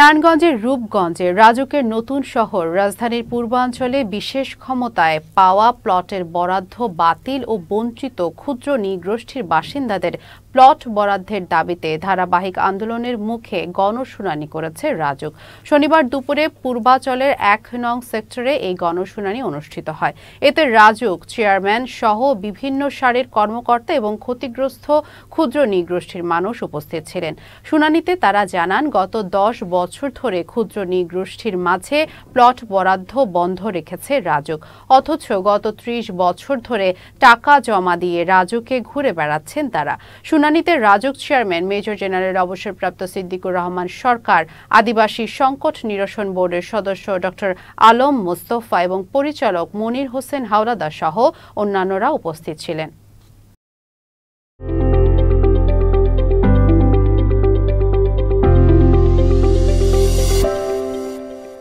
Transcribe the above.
নারায়ণগঞ্জের রূপগঞ্জে রাজকের নতুন শহর রাজধানীর পূর্বাঞ্চলে বিশেষ ক্ষমতায় পাওয়া প্লটের বরাদ্দ বাতিল ও বঞ্চিত ক্ষুদ্র নিগোষ্ঠীর বাসিন্দাদের প্লট বরাদ্দের দাবিতে ধারাবাহিক আন্দোলনের মুখে গণশুনানি করেছে রাজক শনিবার দুপুরে পূর্বাচলের এক নং সেক্টরে এই গণশুনানি অনুষ্ঠিত হয় এতে রাজক চেয়ারম্যান সহ বিভিন্ন সারের কর্মকর্তা এবং ক্ষতিগ্রস্ত ক্ষুদ্র নিগোষ্ঠীর মানুষ উপস্থিত ছিলেন শুনানিতে তারা জানান গত দশ বছর বছর ধরে ক্ষুদ্র নৃগোষ্ঠীর মাঝে প্লট বরাদ্দ বন্ধ রেখেছে রাজুক অথচ গত ত্রিশ বছর ধরে টাকা জমা দিয়ে রাজুকে ঘুরে বেড়াচ্ছেন তারা শুনানিতে রাজুক চেয়ারম্যান মেজর জেনারেল অবসরপ্রাপ্ত সিদ্দিকুর রহমান সরকার আদিবাসী সংকট নিরসন বোর্ডের সদস্য ডক্টর আলম মোস্তফা এবং পরিচালক মনির হোসেন হাওলাদা সহ অন্যান্যরা উপস্থিত ছিলেন